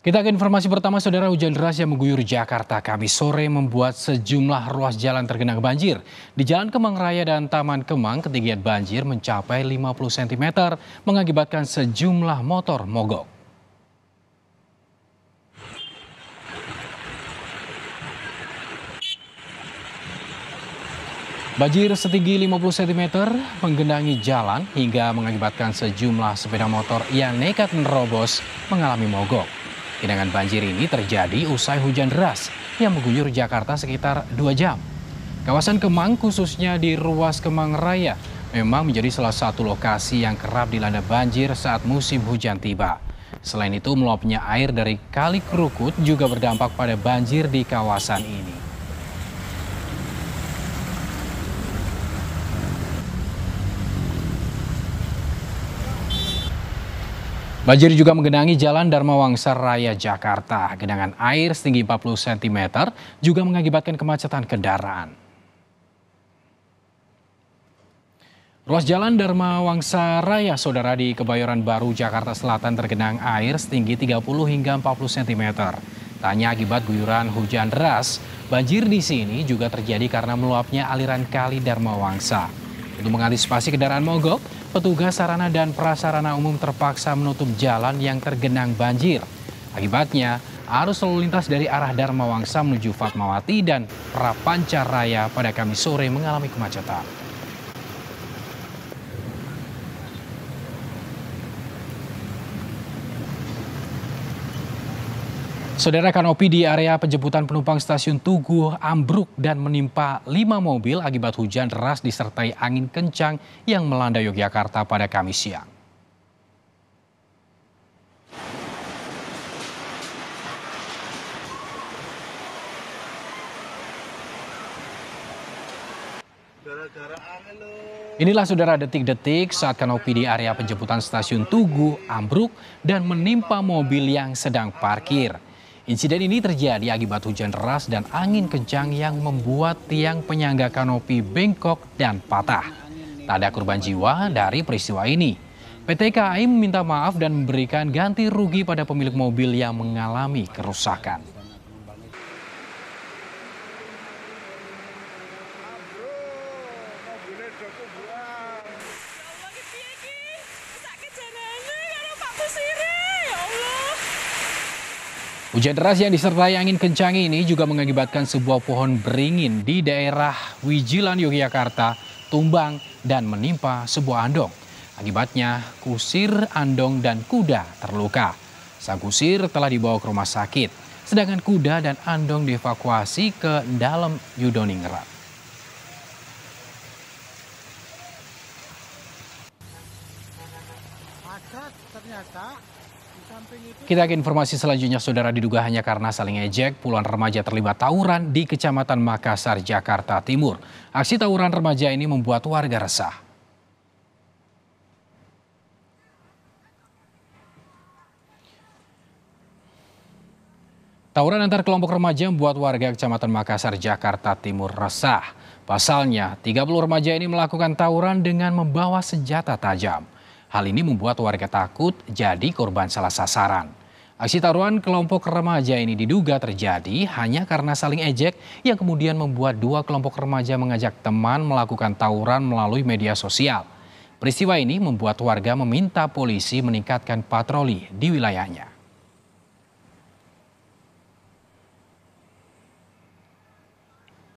Kita ke informasi pertama, saudara hujan deras yang mengguyur Jakarta kami sore membuat sejumlah ruas jalan tergenang banjir. Di Jalan Kemang Raya dan Taman Kemang, ketinggian banjir mencapai 50 cm, mengakibatkan sejumlah motor mogok. Banjir setinggi 50 cm menggenangi jalan hingga mengakibatkan sejumlah sepeda motor yang nekat menerobos mengalami mogok. Genangan banjir ini terjadi usai hujan deras yang mengguyur Jakarta sekitar 2 jam. Kawasan Kemang khususnya di ruas Kemang Raya memang menjadi salah satu lokasi yang kerap dilanda banjir saat musim hujan tiba. Selain itu meluapnya air dari Kali Krukut juga berdampak pada banjir di kawasan ini. Banjir juga menggenangi Jalan Dharma Wangsa Raya Jakarta. Genangan air setinggi 40 cm juga mengakibatkan kemacetan kendaraan. Ruas Jalan Dharma Wangsa Raya, Saudara, di Kebayoran Baru, Jakarta Selatan tergenang air setinggi 30 hingga 40 cm. Tanya akibat guyuran hujan deras, banjir di sini juga terjadi karena meluapnya aliran kali Dharma Wangsa. Untuk mengantisipasi kendaraan mogok, petugas sarana dan prasarana umum terpaksa menutup jalan yang tergenang banjir. Akibatnya, arus lalu lintas dari arah Dharma Wangsa menuju Fatmawati dan Prapancaraya Raya pada Kamis sore mengalami kemacetan. Saudara kanopi di area penjemputan penumpang stasiun Tugu ambruk dan menimpa lima mobil akibat hujan deras disertai angin kencang yang melanda Yogyakarta pada Kamis siang. Inilah saudara detik-detik saat kanopi di area penjemputan stasiun Tugu ambruk dan menimpa mobil yang sedang parkir. Insiden ini terjadi akibat hujan deras dan angin kencang yang membuat tiang penyangga kanopi bengkok dan patah. Tak ada korban jiwa dari peristiwa ini. PT KAI meminta maaf dan memberikan ganti rugi pada pemilik mobil yang mengalami kerusakan. Bro, Hujan deras yang disertai angin kencang ini juga mengakibatkan sebuah pohon beringin di daerah Wijilan, Yogyakarta tumbang dan menimpa sebuah andong. Akibatnya kusir, andong, dan kuda terluka. Sang kusir telah dibawa ke rumah sakit, sedangkan kuda dan andong dievakuasi ke dalam Yudoningrat. ternyata kita ke informasi selanjutnya, saudara diduga hanya karena saling ejek, puluhan remaja terlibat tawuran di Kecamatan Makassar, Jakarta Timur. Aksi tawuran remaja ini membuat warga resah. Tawuran antar kelompok remaja membuat warga Kecamatan Makassar, Jakarta Timur resah. Pasalnya, 30 remaja ini melakukan tawuran dengan membawa senjata tajam. Hal ini membuat warga takut jadi korban salah sasaran. Aksi taruhan kelompok remaja ini diduga terjadi hanya karena saling ejek yang kemudian membuat dua kelompok remaja mengajak teman melakukan tawuran melalui media sosial. Peristiwa ini membuat warga meminta polisi meningkatkan patroli di wilayahnya.